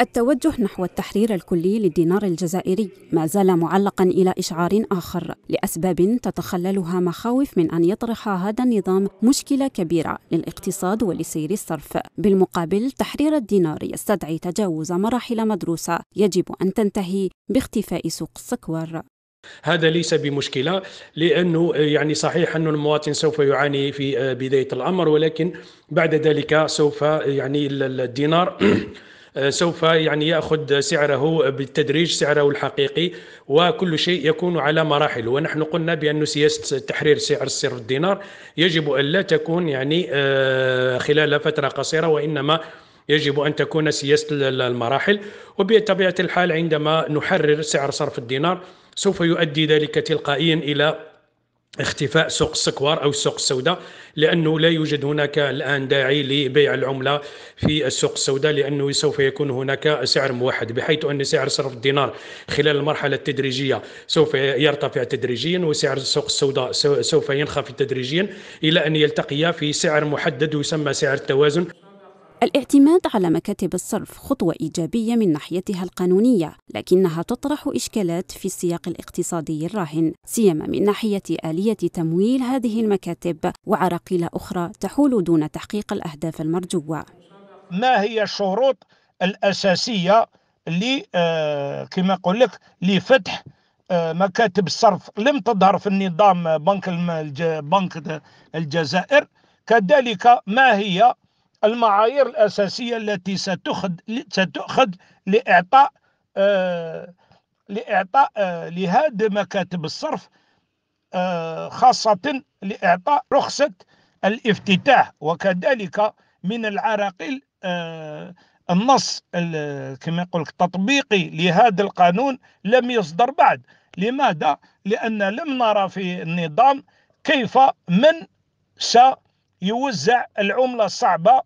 التوجه نحو التحرير الكلي للدينار الجزائري ما زال معلقا الى اشعار اخر لاسباب تتخللها مخاوف من ان يطرح هذا النظام مشكله كبيره للاقتصاد ولسير الصرف بالمقابل تحرير الدينار يستدعي تجاوز مراحل مدروسه يجب ان تنتهي باختفاء سوق السكور هذا ليس بمشكلة لأنه يعني صحيح أن المواطن سوف يعاني في آه، بداية الأمر ولكن بعد ذلك سوف يعني الدينار آه، سوف يعني ياخذ سعره بالتدريج سعره الحقيقي وكل شيء يكون على مراحل ونحن قلنا بأن سياسة تحرير سعر سعر الدينار يجب أن لا تكون يعني آه، خلال فترة قصيرة وإنما يجب ان تكون سياسه المراحل وبطبيعه الحال عندما نحرر سعر صرف الدينار سوف يؤدي ذلك تلقائيا الى اختفاء سوق السكوار او السوق السوداء لانه لا يوجد هناك الان داعي لبيع العمله في السوق السوداء لانه سوف يكون هناك سعر موحد بحيث ان سعر صرف الدينار خلال المرحله التدريجيه سوف يرتفع تدريجيا وسعر السوق السوداء سوف ينخفض تدريجيا الى ان يلتقي في سعر محدد يسمى سعر التوازن الاعتماد على مكاتب الصرف خطوة إيجابية من ناحيتها القانونية، لكنها تطرح إشكالات في السياق الاقتصادي الراهن، سيما من ناحية آلية تمويل هذه المكاتب وعراقيل أخرى تحول دون تحقيق الأهداف المرجوة. ما هي الشروط الأساسية اللي آه، كما أقول لك لفتح آه، مكاتب الصرف لم تظهر في النظام بنك بنك الجزائر كذلك ما هي المعايير الأساسية التي ستأخذ ستؤخذ لإعطاء آه، لإعطاء لهذا آه، لهذه مكاتب الصرف آه، خاصة لإعطاء رخصة الافتتاح وكذلك من العراقيل النص كما يقول التطبيقي لهذا القانون لم يصدر بعد لماذا؟ لأن لم نرى في النظام كيف من سيوزع العملة الصعبة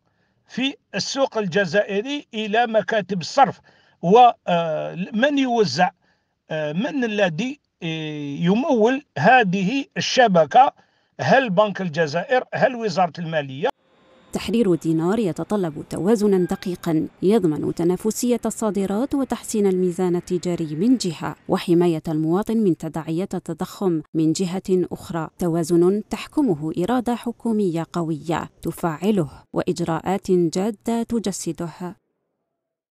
في السوق الجزائري إلى مكاتب الصرف ومن آه، يوزع آه، من الذي آه، يمول هذه الشبكة هل بنك الجزائر هل وزارة المالية تحرير الدينار يتطلب توازنا دقيقا يضمن تنافسية الصادرات وتحسين الميزان التجاري من جهة وحماية المواطن من تداعيات التضخم من جهة أخرى توازن تحكمه إرادة حكومية قوية تفعله وإجراءات جادة تجسدها